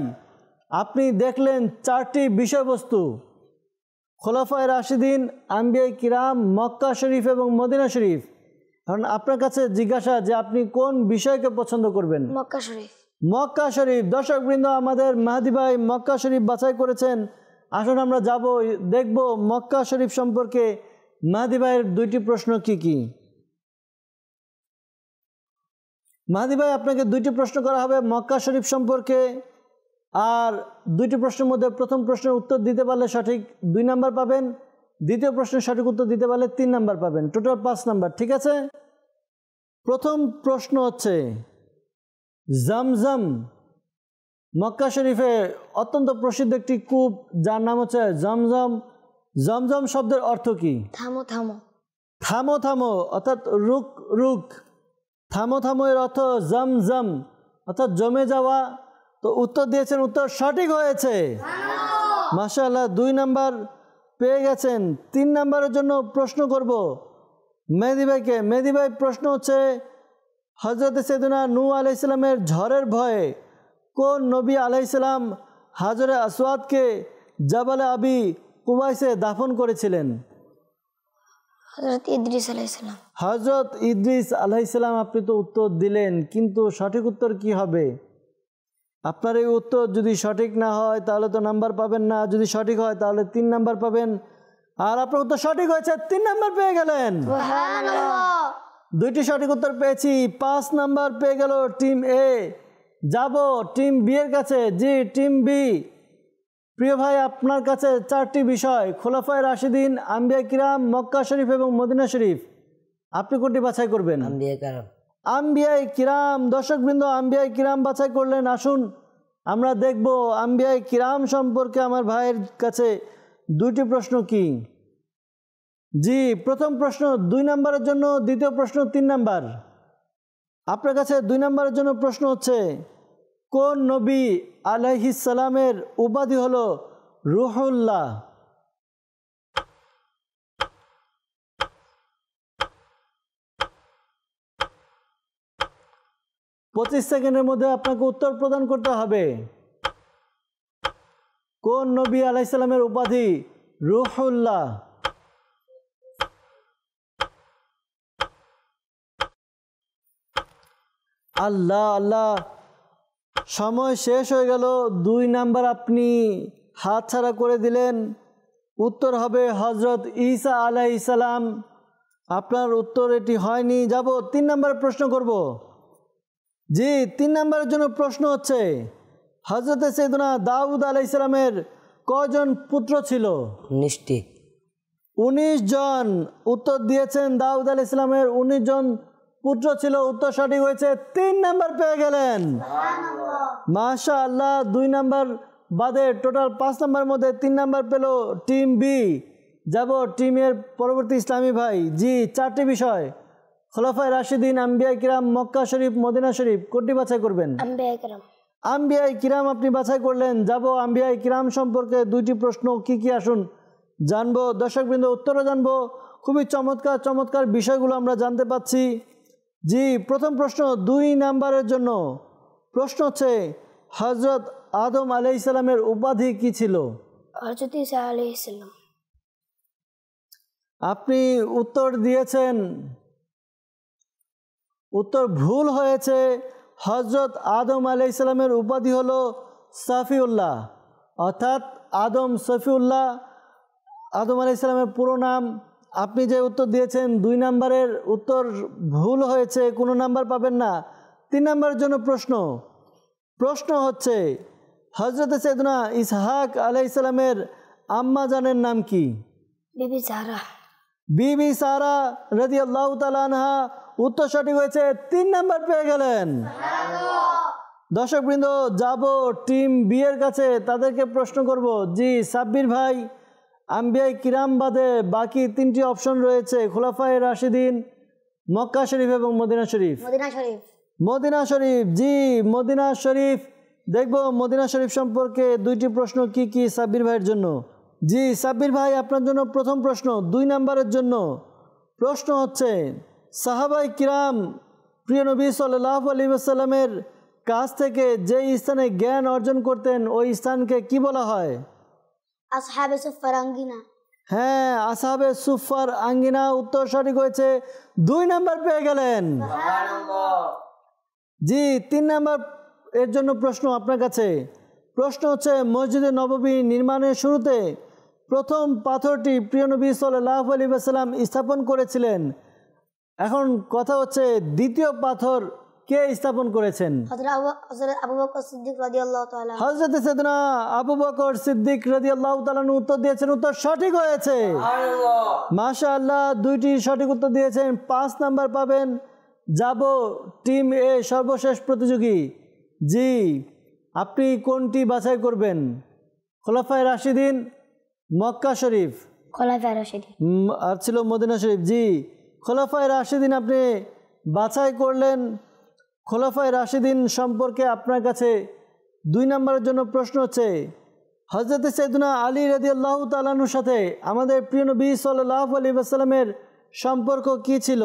আপনি দেখলেন চারটি বিষয়বস্তু খোলাফায় রাশিদিন আম্বিয়া কিরাম মক্কা শরীফ এবং মদিনা শরীফ কারণ আপনার কাছে জিজ্ঞাসা যে আপনি কোন বিষয়কে পছন্দ করবেন মক্কা শরীফ মক্কা শরীফ দর্শকবৃন্দ আমাদের মাহাদি ভাই মক্কা শরীফ বাছাই করেছেন আসুন আমরা যাব দেখব মক্কা শরীফ সম্পর্কে মাহাদি ভাইয়ের দুইটি প্রশ্ন কি কি মাহাদি ভাই আপনাকে দুইটি প্রশ্ন করা হবে মক্কা শরীফ সম্পর্কে আর দুইটি প্রশ্নের মধ্যে প্রথম প্রশ্নের উত্তর দিতে পারলে সঠিক দুই নাম্বার পাবেন দ্বিতীয় প্রশ্নের সঠিক উত্তর দিতে পারলে তিন নাম্বার পাবেন টোটাল পাঁচ নাম্বার ঠিক আছে প্রথম প্রশ্ন হচ্ছে জামজাম মক্কা শরীফে অত্যন্ত প্রসিদ্ধ একটি কূপ যার নাম হচ্ছে জমজম জমজম শব্দের অর্থ কি থামো থামো থামো থামো অর্থাৎ রুক রুক থামো থামো এর অর্থ জমজম অর্থাৎ জমে যাওয়া তো উত্তর দিয়েছেন উত্তর সঠিক হয়েছে মাশাল্লাহ দুই নাম্বার পেয়ে গেছেন তিন নাম্বারের জন্য প্রশ্ন করব মেহদি ভাইকে মেহদি ভাই প্রশ্ন হচ্ছে হজরত সেদুনা নু আলাইসলামের ঝড়ের ভয়ে কোন নবী আলাইসাল্লাম হাজরে আসওয়াদকে জাবাল আবি কুবাইসে দাফন করেছিলেন হজরত ইদ্রিস আলাইসাল্লাম আপনি তো উত্তর দিলেন কিন্তু সঠিক উত্তর কি হবে আপনার এই উত্তর যদি সঠিক না হয় তাহলে তো নাম্বার পাবেন না যদি সঠিক হয় তাহলে তিন নাম্বার পাবেন আর আপনার উত্তর সঠিক হয়েছে তিন নাম্বার পেয়ে গেলেন দুইটি সঠিক উত্তর পেয়েছি পাঁচ নাম্বার পেয়ে গেল টিম এ যাব টিম বি এর কাছে জি টিম বি প্রিয় ভাই আপনার কাছে চারটি বিষয় খোলাফায় রাশিদিন আম্বিয়া কিরাম মক্কা শরীফ এবং মদিনা শরীফ আপনি কোনটি বাছাই করবেন আম্বিয়াই কিরাম দর্শকবৃন্দ আম্বিয়াই কিরাম বাছাই করলেন আসুন আমরা দেখব আম্বিয়াই কিরাম সম্পর্কে আমার ভাইয়ের কাছে দুইটি প্রশ্ন কি জি প্রথম প্রশ্ন দুই নাম্বারের জন্য দ্বিতীয় প্রশ্ন তিন নাম্বার আপনার কাছে দুই নাম্বারের জন্য প্রশ্ন হচ্ছে কোন নবী আলাইহিসালামের উপাধি হল রুহুল্লাহ পঁচিশ সেকেন্ডের মধ্যে আপনাকে উত্তর প্রদান করতে হবে কোন নবী আলাইসালামের উপাধি রুহুল্লাহ আল্লাহ আল্লাহ সময় শেষ হয়ে গেল দুই নাম্বার আপনি হাতছাড়া করে দিলেন উত্তর হবে হজরত ইসা আলাহ ইসালাম আপনার উত্তর এটি হয়নি যাব তিন নাম্বার প্রশ্ন করব জি তিন নাম্বারের জন্য প্রশ্ন হচ্ছে হজরত সৈদনা দাউদ আলাহ ইসলামের কজন পুত্র ছিল নিশ্চিত উনিশ জন উত্তর দিয়েছেন দাউদ আলাহ ইসলামের উনিশ জন পুত্র ছিল উত্তর সঠিক হয়েছে তিন নাম্বার পেয়ে গেলেন মাশা আল্লাহ দুই নাম্বার বাদে টোটাল পাঁচ নাম্বার মধ্যে তিন নাম্বার পেল টিম বি যাব টিমের পরবর্তী ইসলামী ভাই জি চারটি বিষয় খোলাফায় রাশিদিন আম্বিয়া কিরাম মক্কা শরীফ মদিনা শরীফ কোনটি বাছাই করবেন আম্বিয়াই কিরাম আপনি বাছাই করলেন যাব আম্বিয়াই কিরাম সম্পর্কে দুইটি প্রশ্ন কি কি আসুন জানবো দর্শকবৃন্দ উত্তরও জানবো খুবই চমৎকার চমৎকার বিষয়গুলো আমরা জানতে পাচ্ছি জি প্রথম প্রশ্ন দুই নাম্বারের জন্য প্রশ্ন হচ্ছে হজরত আদম আলাই ইসলামের উপাধি কি ছিল হজরত ইসা আলি ইসলাম আপনি উত্তর দিয়েছেন উত্তর ভুল হয়েছে হজরত আদম আলাই ইসলামের উপাধি হল সাফিউল্লাহ অর্থাৎ আদম সফিউল্লাহ আদম আলাই ইসলামের পুরো নাম আপনি যে উত্তর দিয়েছেন দুই নাম্বারের উত্তর ভুল হয়েছে কোনো নাম্বার পাবেন না তিন নাম্বারের জন্য প্রশ্ন প্রশ্ন হচ্ছে হজরত সেদনা ইসহাক আলাই ইসলামের আম্মা জানের নাম কি বিবি সারা বিবি সারা রদি আল্লাহ তালানহা উত্তর সঠিক হয়েছে তিন নাম্বার পেয়ে গেলেন দর্শকবৃন্দ যাব টিম বিয়ের কাছে তাদেরকে প্রশ্ন করব জি সাব্বির ভাই আম্বিয়াই কিরাম বাদে বাকি তিনটি অপশন রয়েছে খোলাফায় রাশিদিন মক্কা শরীফ এবং মদিনা শরীফ মদিনা শরীফ জি মদিনা শরীফ দেখব মদিনা শরীফ সম্পর্কে দুইটি প্রশ্ন কি কি সাব্বির ভাইয়ের জন্য জি সাব্বির ভাই আপনার জন্য প্রথম প্রশ্ন দুই নাম্বারের জন্য প্রশ্ন হচ্ছে সাহাবাই কিরাম প্রিয় নবী সাল্লাহ আলী আসাল্লামের কাছ থেকে যে স্থানে জ্ঞান অর্জন করতেন ওই স্থানকে কি বলা হয় আসহাবে সুফার আঙ্গিনা হ্যাঁ আসহাবে সুফার আঙ্গিনা উত্তর সঠিক হয়েছে দুই নাম্বার পেয়ে গেলেন জি তিন নাম্বার এর জন্য প্রশ্ন আপনার কাছে প্রশ্ন হচ্ছে মসজিদে নববী নির্মাণের শুরুতে প্রথম পাথরটি প্রিয় নবী সাল্লাহ আলী সাল্লাম স্থাপন করেছিলেন এখন কথা হচ্ছে দ্বিতীয় পাথর কে স্থাপন করেছেন হজরত সেদনা আবু বকর সিদ্দিক রদি আল্লাহ উত্তর দিয়েছেন উত্তর সঠিক হয়েছে মাশা আল্লাহ দুইটি সঠিক উত্তর দিয়েছেন পাঁচ নাম্বার পাবেন যাব টিম এ সর্বশেষ প্রতিযোগী জি আপনি কোনটি বাছাই করবেন খোলাফায় রাশিদিন মক্কা শরীফ আর ছিল মদিনা শরীফ জি খোলাফায় রাশিদিন আপনি বাছাই করলেন খোলাফায় রাশিদিন সম্পর্কে আপনার কাছে দুই নম্বরের জন্য প্রশ্ন হচ্ছে হজরত সৈদুনা আলী রাজি আল্লাহ তালানুর সাথে আমাদের প্রিয় নবী সাল্লাহ আলী আসসালামের সম্পর্ক কি ছিল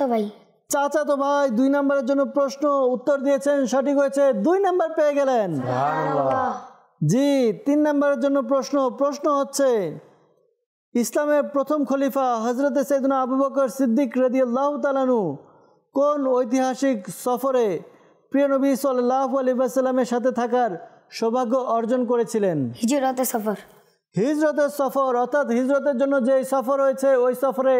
তো ভাই চাচাতো ভাই দুই নম্বরের জন্য প্রশ্ন উত্তর দিয়েছেন সঠিক হয়েছে দুই নম্বর পেয়ে গেলেন জি তিন নম্বরের জন্য প্রশ্ন প্রশ্ন হচ্ছে ইসলামের প্রথম খলিফা হজরত সৈদুনা আবু বকর সিদ্দিক রদি আল্লাহ তালানু কোন ঐতিহাসিক সফরে প্রিয়নবী সাল্লাহ আলী আসাল্লামের সাথে থাকার সৌভাগ্য অর্জন করেছিলেন হিজরতের সফর হিজরতের সফর অর্থাৎ হিজরতের জন্য যে সফর রয়েছে ওই সফরে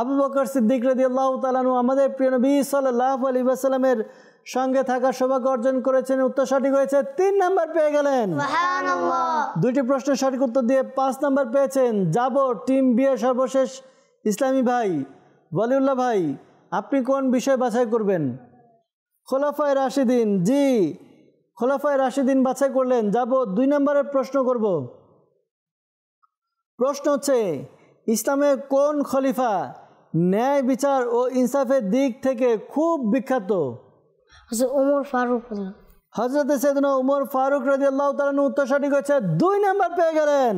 আবু বকর সিদ্দিক রদি আল্লাহ তালানু আমাদের প্রিয়নবী সাল্লাহ আলী আসাল্লামের সঙ্গে থাকার সৌভাগ্য অর্জন করেছেন উত্তর সঠিক হয়েছে তিন নাম্বার পেয়ে গেলেন দুইটি প্রশ্নের সঠিক উত্তর দিয়ে পাঁচ নাম্বার পেয়েছেন যাব টিম বিয়ের সর্বশেষ ইসলামী ভাই বলিউল্লাহ ভাই আপনি কোন বিষয় বাছাই করবেন খোলাফায় রাশিদিন জি খোলাফায় রাশিদিন বাছাই করলেন যাব দুই নম্বরের প্রশ্ন করব প্রশ্ন হচ্ছে ইসলামের কোন খলিফা ন্যায় বিচার ও ইনসাফের দিক থেকে খুব বিখ্যাত ওমর ফারুক হজরত সেদিন উমর ফারুক রাজি আল্লাহ তালন উত্তর সঠিক হয়েছে দুই নাম্বার পেয়ে গেলেন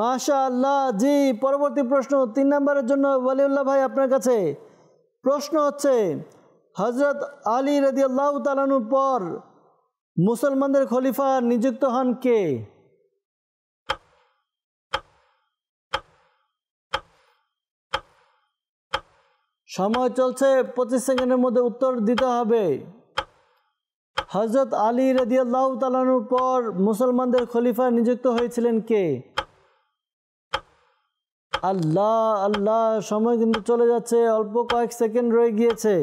মাশা আল্লাহ জি পরবর্তী প্রশ্ন তিন নাম্বারের জন্য ওয়ালিউল্লাহ ভাই আপনার কাছে প্রশ্ন হচ্ছে হজরত আলী রদি আল্লাহ তালানুর পর মুসলমানদের খলিফা নিযুক্ত হন কে সময় চলছে পঁচিশ সেকেন্ডের মধ্যে উত্তর দিতে হবে হজরত আলী রদিয়াল্লাহ তালানুর পর মুসলমানদের খলিফা নিযুক্ত হয়েছিলেন কে আল্লাহ আল্লাহ সময় কিন্তু চলে যাচ্ছে অল্প কয়েক সেকেন্ড রয়ে গিয়েছে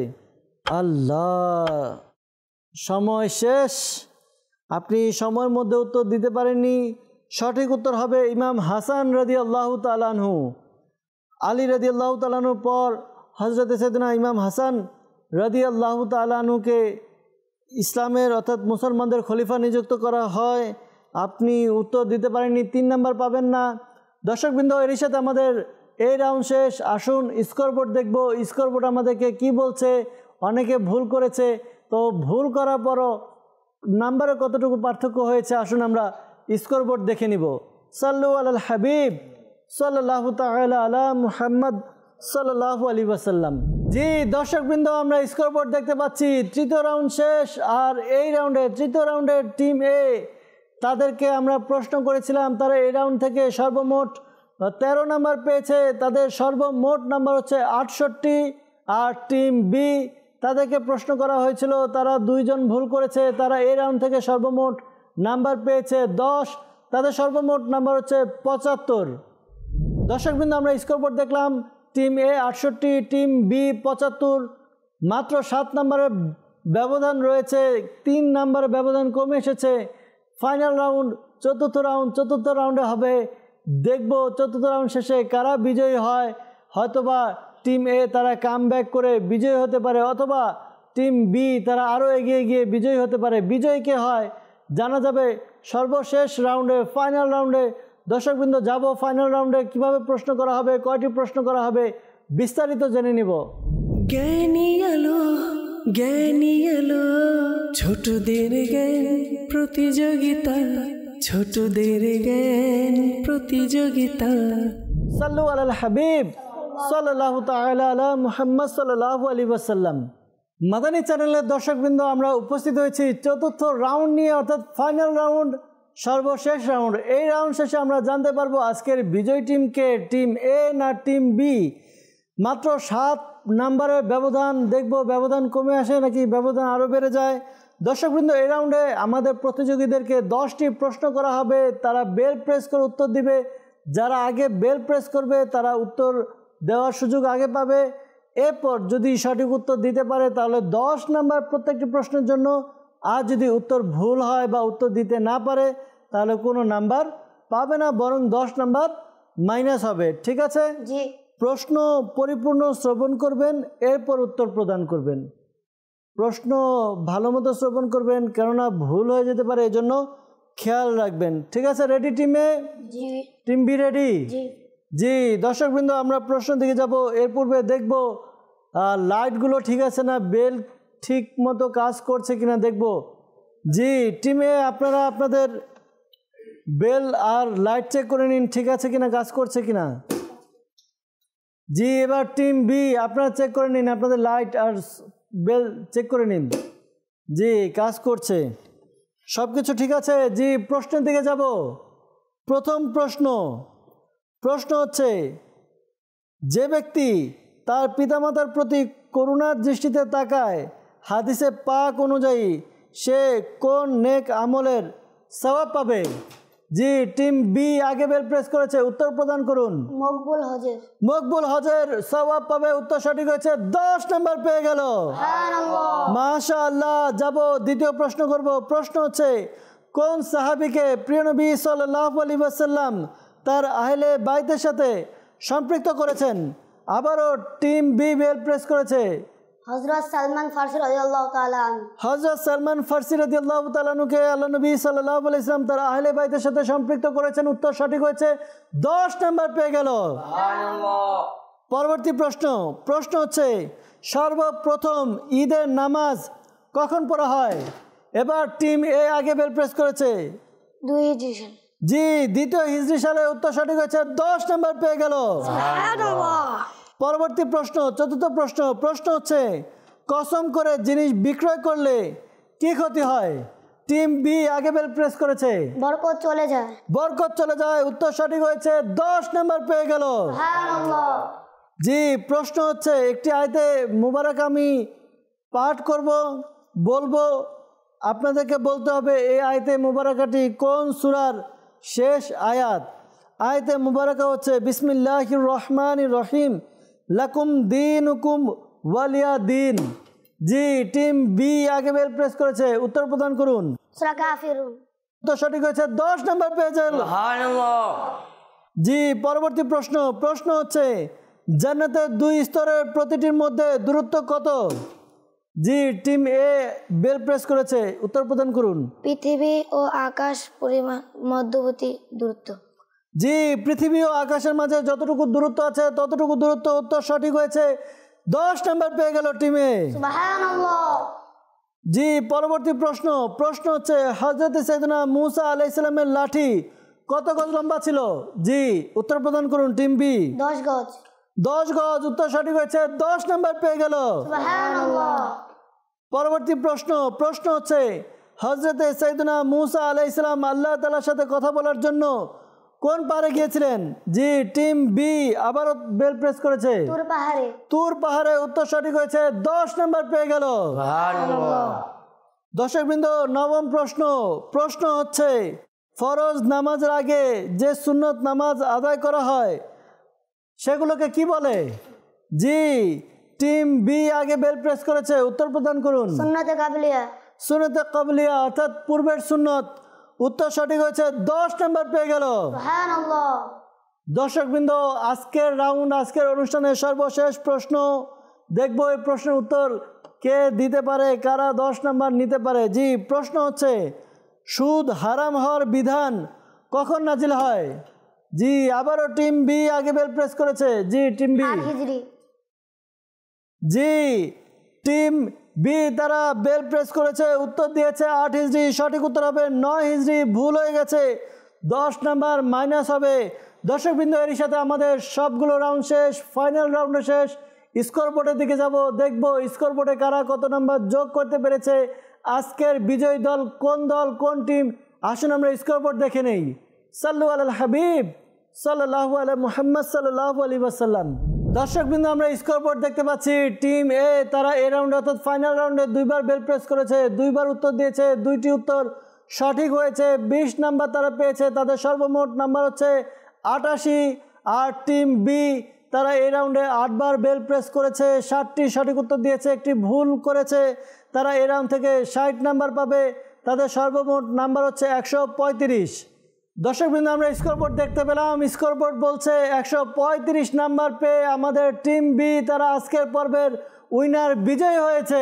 আল্লাহ সময় শেষ আপনি সময়ের মধ্যে উত্তর দিতে পারেননি সঠিক উত্তর হবে ইমাম হাসান রদি আল্লাহ তালানহু আলী রদি আল্লাহ তালানুর পর হজরত সেদিনা ইমাম হাসান রদি আল্লাহ তালানুকে ইসলামের অর্থাৎ মুসলমানদের খলিফা নিযুক্ত করা হয় আপনি উত্তর দিতে পারেননি তিন নাম্বার পাবেন না দর্শকবৃন্দ এর সাথে আমাদের এই রাউন্ড শেষ আসুন স্কোরবোর্ড দেখব স্কোরবোর্ড আমাদেরকে কি বলছে অনেকে ভুল করেছে তো ভুল করার পরও নাম্বারে কতটুকু পার্থক্য হয়েছে আসুন আমরা স্কোরবোর্ড দেখে নিব সাল্লু আল হাবিব সাল্লাহ আলা মুহাম্মদ সাল্লাহ আলী ওয়াসাল্লাম জি দর্শক বৃন্দ আমরা স্কোরবোর্ড দেখতে পাচ্ছি তৃতীয় রাউন্ড শেষ আর এই রাউন্ডে তৃতীয় রাউন্ডের টিম এ তাদেরকে আমরা প্রশ্ন করেছিলাম তারা এই রাউন্ড থেকে সর্বমোট তেরো নাম্বার পেয়েছে তাদের সর্বমোট নাম্বার হচ্ছে আটষট্টি আর টিম বি তাদেরকে প্রশ্ন করা হয়েছিল তারা দুইজন ভুল করেছে তারা এই রাউন্ড থেকে সর্বমোট নাম্বার পেয়েছে দশ তাদের সর্বমোট নাম্বার হচ্ছে পঁচাত্তর দর্শকবৃন্দ আমরা স্কোরবোর্ড দেখলাম টিম এ আটষট্টি টিম বি পঁচাত্তর মাত্র সাত নাম্বারের ব্যবধান রয়েছে তিন নাম্বারের ব্যবধান কমে এসেছে ফাইনাল রাউন্ড চতুর্থ রাউন্ড চতুর্থ রাউন্ডে হবে দেখব চতুর্থ রাউন্ড শেষে কারা বিজয়ী হয় হয়তোবা টিম এ তারা কাম করে বিজয়ী হতে পারে অথবা টিম বি তারা আরও এগিয়ে গিয়ে বিজয়ী হতে পারে বিজয়ীকে হয় জানা যাবে সর্বশেষ রাউন্ডে ফাইনাল রাউন্ডে দর্শকবৃন্দ যাব ফাইনাল রাউন্ডে কিভাবে প্রশ্ন করা হবে কয়টি প্রশ্ন করা হবে বিস্তারিত জেনে নিব জ্ঞানী আলো জ্ঞানী এলো ছোটদের জ্ঞান প্রতিযোগিতা ছোটদের জ্ঞান প্রতিযোগিতা সাল্লু আল হাবিব সাল্লাহ তালা মুহাম্মদ সাল্লাহ আলী ওয়াসাল্লাম মাদানী চ্যানেলের দর্শকবৃন্দ আমরা উপস্থিত হয়েছি চতুর্থ রাউন্ড নিয়ে অর্থাৎ ফাইনাল রাউন্ড সর্বশেষ রাউন্ড এই রাউন্ড শেষে আমরা জানতে পারবো আজকের বিজয় টিমকে টিম এ না টিম বি মাত্র সাত নাম্বারের ব্যবধান দেখব ব্যবধান কমে আসে নাকি ব্যবধান আরও বেড়ে যায় দর্শকবৃন্দ এই রাউন্ডে আমাদের প্রতিযোগীদেরকে দশটি প্রশ্ন করা হবে তারা বেল প্রেস করে উত্তর দিবে যারা আগে বেল প্রেস করবে তারা উত্তর দেওয়ার সুযোগ আগে পাবে এরপর যদি সঠিক উত্তর দিতে পারে তাহলে দশ নাম্বার প্রত্যেকটি প্রশ্নের জন্য আর যদি উত্তর ভুল হয় বা উত্তর দিতে না পারে তাহলে কোনো নাম্বার পাবে না বরং দশ নাম্বার মাইনাস হবে ঠিক আছে জি প্রশ্ন পরিপূর্ণ শ্রবণ করবেন এরপর উত্তর প্রদান করবেন প্রশ্ন ভালো মতো শ্রবণ করবেন কেননা ভুল হয়ে যেতে পারে এজন্য খেয়াল রাখবেন ঠিক আছে রেডি টিমে টিম বি রেডি জি দর্শকবৃন্দ আমরা প্রশ্ন দিকে যাব এর পূর্বে দেখব লাইটগুলো ঠিক আছে না বেল ঠিক মতো কাজ করছে কিনা দেখব জি টিমে আপনারা আপনাদের বেল আর লাইট চেক করে নিন ঠিক আছে কিনা কাজ করছে কিনা জি এবার টিম বি আপনারা চেক করে নিন আপনাদের লাইট আর বেল চেক করে নিন জি কাজ করছে সব কিছু ঠিক আছে জি প্রশ্নের দিকে যাব প্রথম প্রশ্ন প্রশ্ন হচ্ছে যে ব্যক্তি তার পিতামাতার প্রতি করুণার দৃষ্টিতে তাকায় হাদিসে পাক অনুযায়ী সে কোন নেক আমলের সবাব পাবে জি টিম বি আগে বেল প্রেস করেছে উত্তর প্রদান করুন মকবুল হজের মকবুল হজের সওয়াব পাবে উত্তর সঠিক হয়েছে দশ নম্বর পেয়ে গেল মাশা আল্লাহ যাব দ্বিতীয় প্রশ্ন করব প্রশ্ন হচ্ছে কোন সাহাবিকে প্রিয় নবী সাল্লাহ ওয়াসাল্লাম তার আহলে বাইতের সাথে সম্পৃক্ত করেছেন আবারও টিম বি বেল প্রেস করেছে হযরত সালমান ফার্সি রাদিয়াল্লাহু তাআলা হযরত সালমান ফারসি রাদিয়াল্লাহু তাআলাকে আল্লাহ নবী সাল্লাহ আলাইহি ইসলাম তার আহলে বাইতের সাথে সম্পৃক্ত করেছেন উত্তর সঠিক হয়েছে দশ নাম্বার পেয়ে গেল পরবর্তী প্রশ্ন প্রশ্ন হচ্ছে সর্বপ্রথম ঈদের নামাজ কখন পড়া হয় এবার টিম এ আগে বেল প্রেস করেছে জি দ্বিতীয় হিজরি সালে উত্তর সঠিক হয়েছে দশ নাম্বার পেয়ে গেল পরবর্তী প্রশ্ন চতুর্থ প্রশ্ন প্রশ্ন হচ্ছে কসম করে জিনিস বিক্রয় করলে কি ক্ষতি হয় টিম বি আগে বেল প্রেস করেছে বরকত চলে যায় বরকত চলে যায় উত্তর সঠিক হয়েছে দশ নাম্বার পেয়ে গেল জি প্রশ্ন হচ্ছে একটি আয়তে মুবারক আমি পাঠ করব বলবো আপনাদেরকে বলতে হবে এই আয়তে মুবারকাটি কোন সুরার শেষ আয়াত আয়তে মুবারকা হচ্ছে বিসমিল্লাহ রহমান রহিম লাকুম দিন হুকুম ওয়ালিয়া দিন জি টিম বি আগে বেল প্রেস করেছে উত্তর প্রদান করুন তো সঠিক হয়েছে দশ নম্বর পেয়েছে জি পরবর্তী প্রশ্ন প্রশ্ন হচ্ছে জান্নাতের দুই স্তরের প্রতিটির মধ্যে দূরত্ব কত জি টিম এ বেল প্রেস করেছে উত্তর প্রদান করুন পৃথিবী ও আকাশ পরিমাণ মধ্যবর্তী দূরত্ব যে পৃথিবী ও আকাশের মাঝে যতটুকু দূরত্ব আছে ততটুকু দূরত্ব উত্তর সঠিক হয়েছে দশ নাম্বার পেয়ে গেল টিমে জি পরবর্তী প্রশ্ন প্রশ্ন হচ্ছে হজরত সৈদনা মুসা আলাই ইসলামের লাঠি কত গজ লম্বা ছিল জি উত্তর প্রদান করুন টিম বি দশ গজ দশ গজ উত্তর সঠিক হয়েছে দশ নাম্বার পেয়ে গেল পরবর্তী প্রশ্ন প্রশ্ন হচ্ছে হজরত সৈদনা মুসা আলাই ইসলাম আল্লাহ তালার সাথে কথা বলার জন্য কোন পাহাড়ে গিয়েছিলেন জি টিম বি আবারও বেল প্রেস করেছে তুর পাহাড়ে তুর পাহাড়ে উত্তর সঠিক হয়েছে দশ নম্বর পেয়ে গেল বৃন্দ নবম প্রশ্ন প্রশ্ন হচ্ছে ফরজ নামাজের আগে যে সুন্নত নামাজ আদায় করা হয় সেগুলোকে কি বলে জি টিম বি আগে বেল প্রেস করেছে উত্তর প্রদান করুন সুন্নতে কাবলিয়া সুন্নতে কাবলিয়া অর্থাৎ পূর্বের সুন্নত উত্তর সঠিক হয়েছে দশ নম্বর পেয়ে গেল দর্শকবৃন্দ আজকের রাউন্ড আজকের অনুষ্ঠানে সর্বশেষ প্রশ্ন দেখব এই প্রশ্নের উত্তর কে দিতে পারে কারা দশ নম্বর নিতে পারে জি প্রশ্ন হচ্ছে সুদ হারাম হওয়ার বিধান কখন নাজিল হয় জি আবারও টিম বি আগে বেল প্রেস করেছে জি টিম বি জি টিম বি তারা বেল প্রেস করেছে উত্তর দিয়েছে আট হিজড়ি সঠিক উত্তর হবে নয় হিজড়ি ভুল হয়ে গেছে দশ নাম্বার মাইনাস হবে দর্শকবৃন্দ এর সাথে আমাদের সবগুলো রাউন্ড শেষ ফাইনাল রাউন্ড শেষ স্কোর বোর্ডের দিকে যাব দেখব স্কোর বোর্ডে কারা কত নাম্বার যোগ করতে পেরেছে আজকের বিজয়ী দল কোন দল কোন টিম আসুন আমরা স্কোর বোর্ড দেখে নেই সাল্লু আল হাবিব সাল্লাহ আল মোহাম্মদ সাল্লাহ আলী ওয়াসাল্লাম দর্শক বিন্দু আমরা বোর্ড দেখতে পাচ্ছি টিম এ তারা এ রাউন্ডে অর্থাৎ ফাইনাল রাউন্ডে দুইবার বেল প্রেস করেছে দুইবার উত্তর দিয়েছে দুইটি উত্তর সঠিক হয়েছে ২০ নাম্বার তারা পেয়েছে তাদের সর্বমোট নাম্বার হচ্ছে আটাশি আর টিম বি তারা এই রাউন্ডে আটবার বেল প্রেস করেছে ষাটটি সঠিক উত্তর দিয়েছে একটি ভুল করেছে তারা এ রাউন্ড থেকে ষাট নাম্বার পাবে তাদের সর্বমোট নাম্বার হচ্ছে একশো পঁয়ত্রিশ দর্শক বৃন্দ আমরা স্কোরবোর্ড দেখতে পেলাম স্কোরবোর্ড বলছে একশো পঁয়ত্রিশ নাম্বার পেয়ে আমাদের টিম বি তারা আজকের পর্বের উইনার বিজয় হয়েছে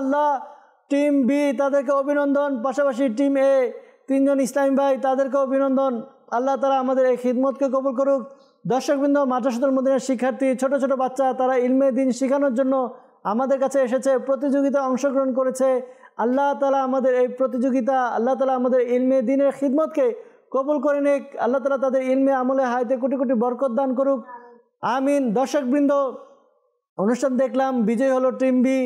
আল্লাহ টিম বি তাদেরকে অভিনন্দন পাশাপাশি টিম এ তিনজন ইসলাম ভাই তাদেরকে অভিনন্দন আল্লাহ তারা আমাদের এই খিদমতকে কবুল করুক দর্শকবৃন্দ মাদ্রাসাতুল মদিনার শিক্ষার্থী ছোট ছোট বাচ্চা তারা ইলমে দিন শেখানোর জন্য আমাদের কাছে এসেছে প্রতিযোগিতা অংশগ্রহণ করেছে আল্লাহ তালা আমাদের এই প্রতিযোগিতা আল্লাহ তালা আমাদের ইলমে দিনের খিদমতকে কবুল করে নিক আল্লাহ তালা তাদের ইলমে আমলে হায়তে কোটি কোটি বরকত দান করুক আমিন দর্শকবৃন্দ অনুষ্ঠান দেখলাম বিজয় হলো টিম বি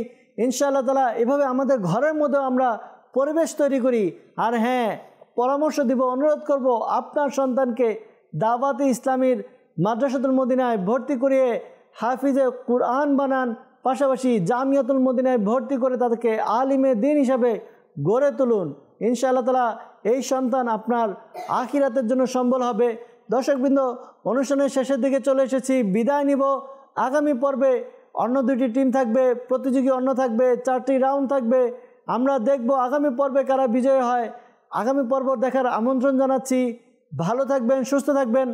ইনশাআল্লাহ তালা এভাবে আমাদের ঘরের মধ্যে আমরা পরিবেশ তৈরি করি আর হ্যাঁ পরামর্শ দিব অনুরোধ করব আপনার সন্তানকে দাওয়াতি ইসলামীর মাদ্রাসাতুল মদিনায় ভর্তি করিয়ে হাফিজে কুরআন বানান পাশাপাশি জামিয়াতুল মদিনায় ভর্তি করে তাদেরকে আলিমে দিন হিসাবে গড়ে তুলুন ইনশাআল্লাহ তালা এই সন্তান আপনার আখিরাতের জন্য সম্বল হবে দর্শকবৃন্দ অনুষ্ঠানের শেষের দিকে চলে এসেছি বিদায় নিব আগামী পর্বে অন্য দুটি টিম থাকবে প্রতিযোগী অন্য থাকবে চারটি রাউন্ড থাকবে আমরা দেখব আগামী পর্বে কারা বিজয়ী হয় আগামী পর্ব দেখার আমন্ত্রণ জানাচ্ছি ভালো থাকবেন সুস্থ থাকবেন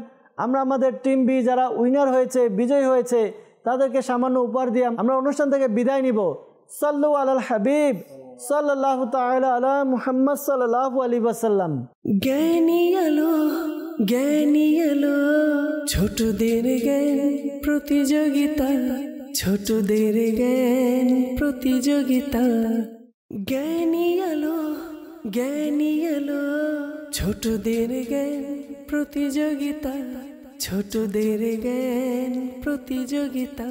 আমরা আমাদের টিম বি যারা উইনার হয়েছে বিজয়ী হয়েছে তাদেরকে সামান্য উপহার দিয়ে আমরা অনুষ্ঠান থেকে বিদায় নিব সাল্লু আল হাবিব সাল্লাহ তালা মুহাম্মদ সাল্লাহ আলী বাসাল্লাম জ্ঞানী আলো জ্ঞানী আলো ছোটদের জ্ঞান প্রতিযোগিতা ছোটদের জ্ঞান প্রতিযোগিতা জ্ঞানী আলো জ্ঞানী আলো দের জ্ঞান প্রতিযোগিতা ছোটদের জ্ঞান প্রতিযোগিতা